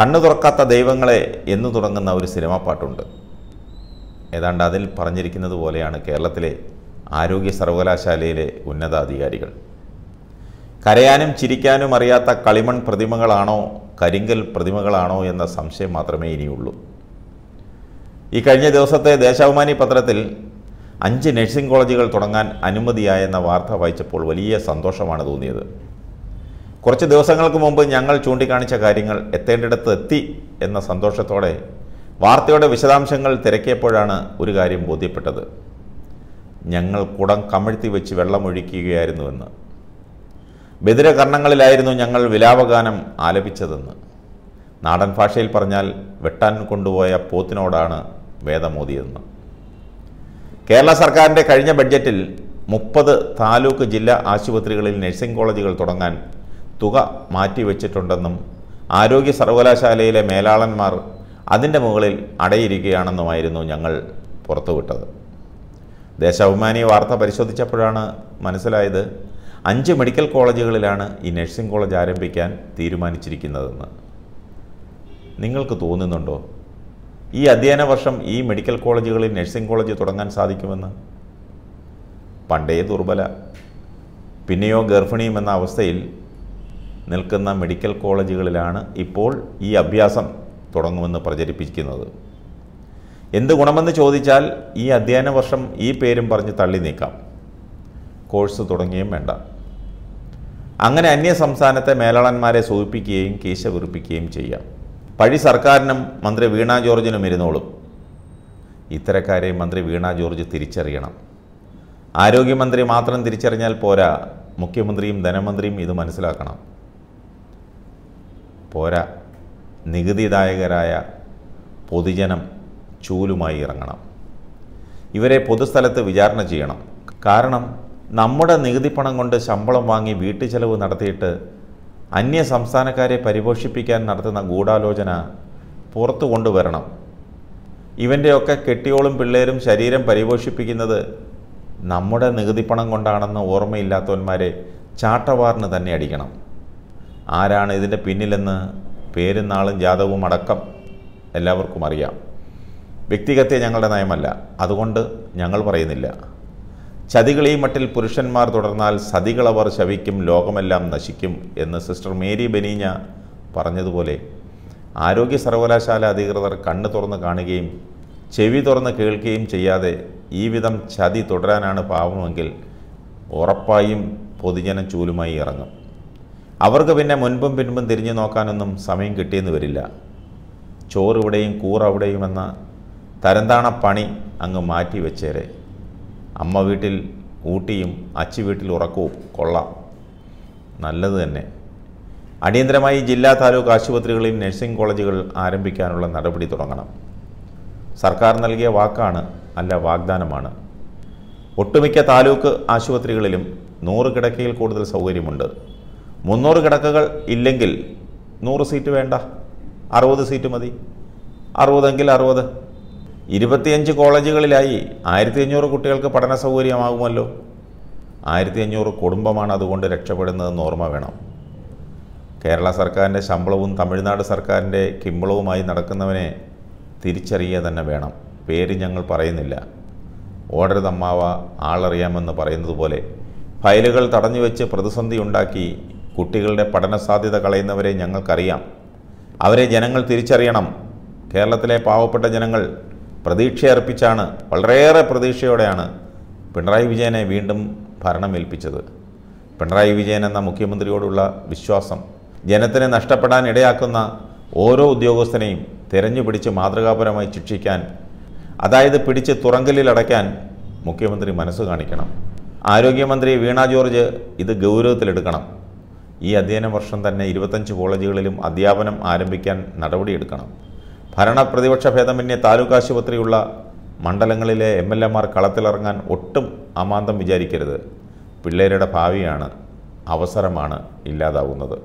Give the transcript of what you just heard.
കണ്ണു തുറക്കാത്ത ദൈവങ്ങളെ എന്നു തുടങ്ങുന്ന ഒരു സിനിമാ പാട്ടുണ്ട് ഏതാണ്ട് അതിൽ പറഞ്ഞിരിക്കുന്നത് പോലെയാണ് കേരളത്തിലെ ആരോഗ്യ സർവകലാശാലയിലെ ഉന്നതാധികാരികൾ കരയാനും ചിരിക്കാനും അറിയാത്ത കളിമൺ പ്രതിമകളാണോ കരിങ്കൽ പ്രതിമകളാണോ എന്ന സംശയം മാത്രമേ ഇനിയുള്ളൂ ഈ കഴിഞ്ഞ ദിവസത്തെ ദേശാഭിമാനി പത്രത്തിൽ അഞ്ച് നഴ്സിംഗ് കോളേജുകൾ തുടങ്ങാൻ അനുമതിയായെന്ന വാർത്ത വായിച്ചപ്പോൾ വലിയ സന്തോഷമാണ് തോന്നിയത് കുറച്ച് ദിവസങ്ങൾക്ക് മുമ്പ് ഞങ്ങൾ ചൂണ്ടിക്കാണിച്ച കാര്യങ്ങൾ എത്തേണ്ടിടത്ത് എത്തി എന്ന സന്തോഷത്തോടെ വാർത്തയുടെ വിശദാംശങ്ങൾ തിരക്കിയപ്പോഴാണ് ഒരു കാര്യം ബോധ്യപ്പെട്ടത് ഞങ്ങൾ കുടം കമിഴ്ത്തി വെച്ച് വെള്ളമൊഴിക്കുകയായിരുന്നുവെന്ന് ബദിരകർണങ്ങളിലായിരുന്നു ഞങ്ങൾ വിലാപഗാനം ആലപിച്ചതെന്ന് നാടൻ ഭാഷയിൽ പറഞ്ഞാൽ വെട്ടാൻ കൊണ്ടുപോയ പോത്തിനോടാണ് വേദമോദിയെന്ന് കേരള സർക്കാരിൻ്റെ കഴിഞ്ഞ ബഡ്ജറ്റിൽ മുപ്പത് താലൂക്ക് ജില്ലാ ആശുപത്രികളിൽ നഴ്സിംഗ് കോളേജുകൾ തുടങ്ങാൻ തുക മാറ്റിവെച്ചിട്ടുണ്ടെന്നും ആരോഗ്യ സർവകലാശാലയിലെ മേലാളന്മാർ അതിൻ്റെ മുകളിൽ അടയിരിക്കുകയാണെന്നുമായിരുന്നു ഞങ്ങൾ പുറത്തുവിട്ടത് ദേശാഭിമാനി വാർത്ത പരിശോധിച്ചപ്പോഴാണ് മനസ്സിലായത് അഞ്ച് മെഡിക്കൽ കോളേജുകളിലാണ് ഈ നഴ്സിംഗ് കോളേജ് ആരംഭിക്കാൻ തീരുമാനിച്ചിരിക്കുന്നതെന്ന് നിങ്ങൾക്ക് തോന്നുന്നുണ്ടോ ഈ അധ്യയന വർഷം ഈ മെഡിക്കൽ കോളേജുകളിൽ നഴ്സിംഗ് കോളേജ് തുടങ്ങാൻ സാധിക്കുമെന്ന് പണ്ടേ ദുർബല പിന്നെയോ ഗർഭിണിയും എന്ന അവസ്ഥയിൽ നിൽക്കുന്ന മെഡിക്കൽ കോളേജുകളിലാണ് ഇപ്പോൾ ഈ അഭ്യാസം തുടങ്ങുമെന്ന് പ്രചരിപ്പിക്കുന്നത് എന്ത് ഗുണമെന്ന് ചോദിച്ചാൽ ഈ അധ്യയന വർഷം ഈ പേരും പറഞ്ഞ് തള്ളി നീക്കാം കോഴ്സ് തുടങ്ങിയും വേണ്ട അങ്ങനെ അന്യ സംസ്ഥാനത്തെ മേലാളന്മാരെ സൂചിപ്പിക്കുകയും കീശ കുറിപ്പിക്കുകയും ചെയ്യാം പഴി സർക്കാരിനും മന്ത്രി വീണ ജോർജിനും ഇരുന്നോളും ഇത്തരക്കാരെ മന്ത്രി വീണ ജോർജ് തിരിച്ചറിയണം ആരോഗ്യമന്ത്രി മാത്രം തിരിച്ചറിഞ്ഞാൽ പോരാ മുഖ്യമന്ത്രിയും ധനമന്ത്രിയും ഇത് മനസ്സിലാക്കണം പോരാ നികുതിദായകരായ പൊതുജനം ചൂലുമായി ഇറങ്ങണം ഇവരെ പൊതുസ്ഥലത്ത് വിചാരണ ചെയ്യണം കാരണം നമ്മുടെ നികുതി പണം കൊണ്ട് ശമ്പളം വാങ്ങി വീട്ടു ചെലവ് നടത്തിയിട്ട് അന്യ സംസ്ഥാനക്കാരെ പരിപോഷിപ്പിക്കാൻ നടത്തുന്ന ഗൂഢാലോചന പുറത്തു കൊണ്ടുവരണം ഇവൻ്റെയൊക്കെ കെട്ടിയോളും പിള്ളേരും ശരീരം പരിപോഷിപ്പിക്കുന്നത് നമ്മുടെ നികുതിപ്പണം കൊണ്ടാണെന്ന് ഓർമ്മയില്ലാത്തവന്മാരെ ചാട്ടവാറിന് തന്നെ അടിക്കണം ആരാണ് ഇതിൻ്റെ പിന്നിലെന്ന് പേരും നാളും ജാതകവും അടക്കം എല്ലാവർക്കും അറിയാം വ്യക്തിഗത്തെ ഞങ്ങളുടെ നയമല്ല അതുകൊണ്ട് ഞങ്ങൾ പറയുന്നില്ല ചതികളീ മട്ടിൽ പുരുഷന്മാർ തുടർന്നാൽ സതികളവർ ശവിക്കും ലോകമെല്ലാം നശിക്കും എന്ന് സിസ്റ്റർ മേരി ബനീഞ്ഞ പറഞ്ഞതുപോലെ ആരോഗ്യ സർവകലാശാല അധികൃതർ കണ്ണ് തുറന്ന് കാണുകയും ചെവി തുറന്ന് കേൾക്കുകയും ചെയ്യാതെ ഈ വിധം ചതി തുടരാനാണ് പാവമെങ്കിൽ ഉറപ്പായും പൊതുജന ചൂലുമായി ഇറങ്ങും അവർക്ക് പിന്നെ മുൻപും പിൻപും തിരിഞ്ഞു നോക്കാനൊന്നും സമയം കിട്ടിയെന്ന് വരില്ല ചോറ് ഇവിടെയും അവിടെയും എന്ന തരന്താണ പണി അങ്ങ് മാറ്റി വെച്ചേരെ അമ്മ വീട്ടിൽ ഊട്ടിയും അച്ചി വീട്ടിൽ ഉറക്കവും കൊള്ളാം നല്ലത് തന്നെ അടിയന്തരമായി ജില്ലാ താലൂക്ക് ആശുപത്രികളിൽ നഴ്സിംഗ് കോളേജുകൾ ആരംഭിക്കാനുള്ള നടപടി തുടങ്ങണം സർക്കാർ നൽകിയ വാക്കാണ് അല്ല വാഗ്ദാനമാണ് ഒട്ടുമിക്ക താലൂക്ക് ആശുപത്രികളിലും നൂറ് കിടക്കയിൽ കൂടുതൽ സൗകര്യമുണ്ട് മുന്നൂറ് കിടക്കകൾ ഇല്ലെങ്കിൽ നൂറ് സീറ്റ് വേണ്ട അറുപത് സീറ്റ് മതി അറുപതെങ്കിൽ അറുപത് ഇരുപത്തിയഞ്ച് കോളേജുകളിലായി ആയിരത്തി അഞ്ഞൂറ് കുട്ടികൾക്ക് പഠന സൗകര്യമാകുമല്ലോ ആയിരത്തി അഞ്ഞൂറ് കുടുംബമാണ് അതുകൊണ്ട് രക്ഷപ്പെടുന്നതെന്ന് ഓർമ്മ വേണം കേരള സർക്കാരിൻ്റെ ശമ്പളവും തമിഴ്നാട് സർക്കാരിൻ്റെ കിമ്പളവുമായി നടക്കുന്നവനെ തിരിച്ചറിയുക തന്നെ വേണം പേര് ഞങ്ങൾ പറയുന്നില്ല ഓടരുതമ്മാവ ആളറിയാമെന്ന് പറയുന്നത് പോലെ ഫയലുകൾ തടഞ്ഞുവെച്ച് പ്രതിസന്ധി ഉണ്ടാക്കി കുട്ടികളുടെ പഠന സാധ്യത കളയുന്നവരെ ഞങ്ങൾക്കറിയാം അവരെ ജനങ്ങൾ തിരിച്ചറിയണം കേരളത്തിലെ പാവപ്പെട്ട ജനങ്ങൾ പ്രതീക്ഷയർപ്പിച്ചാണ് വളരെയേറെ പ്രതീക്ഷയോടെയാണ് പിണറായി വിജയനെ വീണ്ടും ഭരണമേൽപ്പിച്ചത് പിണറായി വിജയൻ എന്ന മുഖ്യമന്ത്രിയോടുള്ള വിശ്വാസം ജനത്തിനെ നഷ്ടപ്പെടാൻ ഇടയാക്കുന്ന ഓരോ ഉദ്യോഗസ്ഥനെയും തിരഞ്ഞു പിടിച്ച് മാതൃകാപരമായി ശിക്ഷിക്കാൻ അതായത് പിടിച്ച് തുറങ്കലിൽ അടയ്ക്കാൻ മുഖ്യമന്ത്രി മനസ്സ് കാണിക്കണം ആരോഗ്യമന്ത്രി വീണ ജോർജ് ഇത് ഗൗരവത്തിലെടുക്കണം ഈ അധ്യയന വർഷം തന്നെ ഇരുപത്തഞ്ച് കോളേജുകളിലും അധ്യാപനം ആരംഭിക്കാൻ നടപടിയെടുക്കണം ഭരണ പ്രതിപക്ഷ ഭേദമന്യേ താലൂക്ക് ആശുപത്രിയുള്ള മണ്ഡലങ്ങളിലെ എം എൽ എമാർ കളത്തിലിറങ്ങാൻ ഒട്ടും അമാന്തം വിചാരിക്കരുത് പിള്ളേരുടെ ഭാവിയാണ് അവസരമാണ് ഇല്ലാതാവുന്നത്